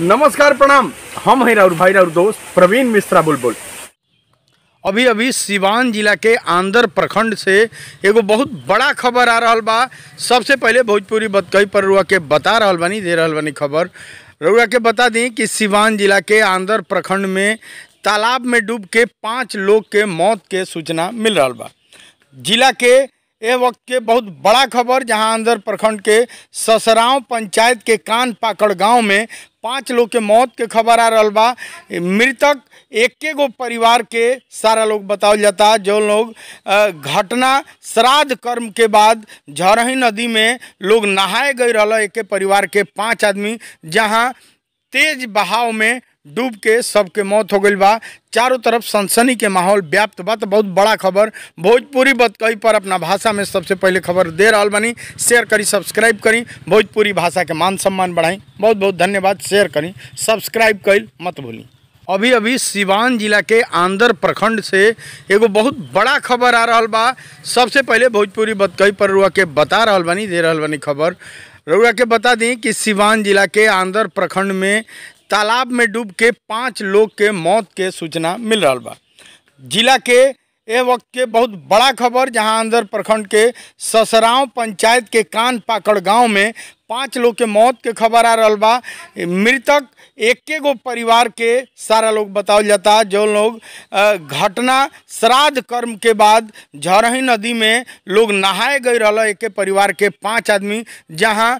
नमस्कार प्रणाम हम हैं राहुल भाई राहुल दोस्त प्रवीण मिश्रा बोल अभी अभी सिवान जिला के आंदर प्रखंड से एगो बहुत बड़ा खबर आ रहा बा सबसे पहले भोजपुरी बतकई पर रुआ के बता रहा बानी दे रहा बानी खबर रुआ के बता दी कि सिवान जिला के आंदर प्रखंड में तालाब में डूब के पाँच लोग के मौत के सूचना मिल रहा बा जिला के ए वक्त के बहुत बड़ा खबर जहां अंदर प्रखंड के ससराव पंचायत के कान पाकड़ गांव में पाँच लोग के मौत के खबर आ रहा बा मृतक एक गो परिवार के सारा लोग बताओ जाता जो लोग घटना श्राद्ध कर्म के बाद झरही नदी में लोग नहाए गए रहा एक परिवार के पाँच आदमी जहाँ तेज बहाव में डूब के सबके मौत हो गई बा चारों तरफ सनसनी के माहौल व्याप्त बा तो बहुत बड़ा खबर भोजपुरी बतकई पर अपना भाषा में सबसे पहले खबर दे रहा बनी शेयर करी सब्सक्राइब करी भोजपुरी भाषा के मान सम्मान बढ़ाई बहुत बहुत धन्यवाद शेयर करी सब्सक्राइब कर मत भूलें अभी अभी सिवान जिला के आंदर प्रखंड से एगो बहुत बड़ा खबर आ रहा बा सबसे पहले भोजपुरी बतकई पर रुआ के बता रहा बनी दे रहा बनी खबर रउआ के बता दें कि सिवान जिला के आंदर प्रखंड में तालाब में डूब के पाँच लोग के मौत के सूचना मिल रहा बा जिला के ये वक्त के बहुत बड़ा खबर जहां अंदर प्रखंड के ससराव पंचायत के कान पाकड़ गांव में पांच लोग के मौत के खबर आ रहा बा मृतक एक गो परिवार के सारा लोग बताओ जाता जो लोग घटना श्राद्ध कर्म के बाद झरही नदी में लोग नहाए गए रहा एक परिवार के पांच आदमी जहां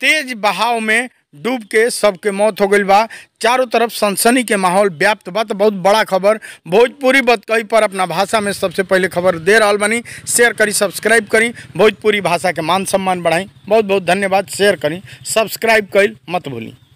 तेज बहाव में डूब के सबके मौत हो गई बा चारों तरफ सनसनी के माहौल व्याप्त बा तो बहुत बड़ा खबर भोजपुरी बतकई पर अपना भाषा में सबसे पहले खबर दे रहा बनी शेयर करी सब्सक्राइब करी भोजपुरी भाषा के मान सम्मान बढ़ाई बहुत बहुत धन्यवाद शेयर करी सब्सक्राइब कर मत भूलें